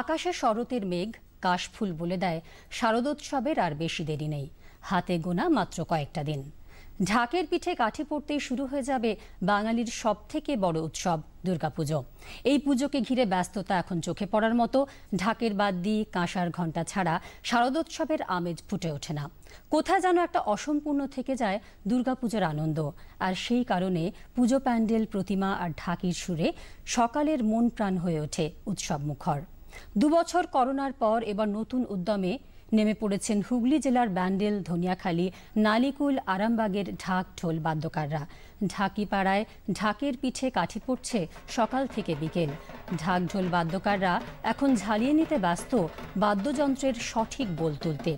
আকাশে শরতের মেঘ কাশফুল বলে দেয় শারদোৎসবের আর বেশি দেরি নেই হাতে গোনা মাত্র কয়েকটা দিন ঢাকের পিঠে কাঠি পড়তেই শুরু হয়ে যাবে বাঙালির সব থেকে বড় উৎসব দুর্গাপুজো এই পুজোকে ঘিরে ব্যস্ততা এখন চোখে পড়ার মতো ঢাকের বাদ দিয়ে কাঁসার ঘণ্টা ছাড়া শারদোৎসবের আমেজ ফুটে ওঠে না কোথায় যেন একটা অসম্পূর্ণ থেকে যায় দুর্গাপুজোর আনন্দ আর সেই কারণে পুজো প্যান্ডেল প্রতিমা আর ঢাকির সুরে সকালের মন প্রাণ হয়ে ওঠে উৎসব মুখর দুবছর করোনার পর এবার নতুন উদ্যমে নেমে পড়েছেন হুগলি জেলার ব্যান্ডেল ধনিয়াখালী নালিকুল আরামবাগের ঢাক ঢোল বাদ্যকাররা ঢাকিপাড়ায় ঢাকের পিঠে কাঠি পড়ছে সকাল থেকে বিকেল ঢাকঢোল বাদ্যকাররা এখন ঝালিয়ে নিতে ব্যস্ত বাদ্যযন্ত্রের সঠিক বোল তুলতে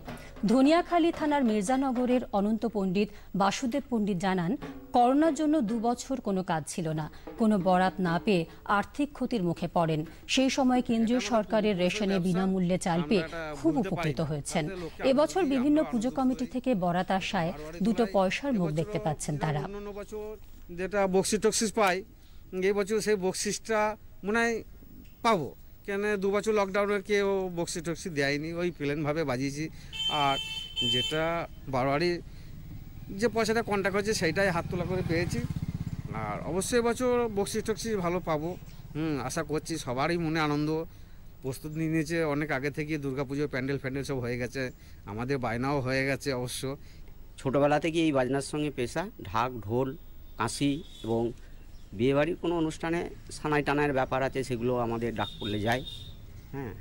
ধনিয়াখালী থানার মির্জানগরের অনন্ত পণ্ডিত বাসুদেব পণ্ডিত জানান করোনার জন্য দুবছর কোনো কাজ ছিল না কোনো বরাত না পেয়ে আর্থিক ক্ষতির মুখে পড়েন সেই সময় কেন্দ্রীয় সরকারের রেশনে বিনামূল্যে চাল পেয়ে খুব উপকৃত হয়েছেন এবছর বিভিন্ন পুজো কমিটি থেকে বরাত আসায় দুটো পয়সার মুখ দেখতে পাচ্ছেন তারা যেটা বক্সি টক্সিস পাই এই বছর সেই বক্সিসটা মনে হয় পাবো কেন দু বছর লকডাউনে কেউ বক্সি টক্সি দেয়নি ওই প্লেনভাবে বাজিয়েছি আর যেটা বারোয়ারি যে পয়সাটা কন্ট্যাক্ট হয়েছে সেইটাই হাত তোলা করে পেয়েছি আর অবশ্যই এবছর বক্সি টক্সি ভালো পাবো হুম আশা করছি সবারই মনে আনন্দ প্রস্তুত নিয়ে নিয়েছে অনেক আগে থেকে দুর্গাপুজোর প্যান্ডেল ফ্যান্ডেল সব হয়ে গেছে আমাদের বায়নাও হয়ে গেছে অবশ্য ছোটোবেলা থেকে এই বাজনার সঙ্গে পেশা ঢাক ঢোল কাঁসি এবং বিয়েবাড়ির কোনো অনুষ্ঠানে সানাই টানায়ের ব্যাপার আছে সেগুলো আমাদের ডাক পড়লে যায় হ্যাঁ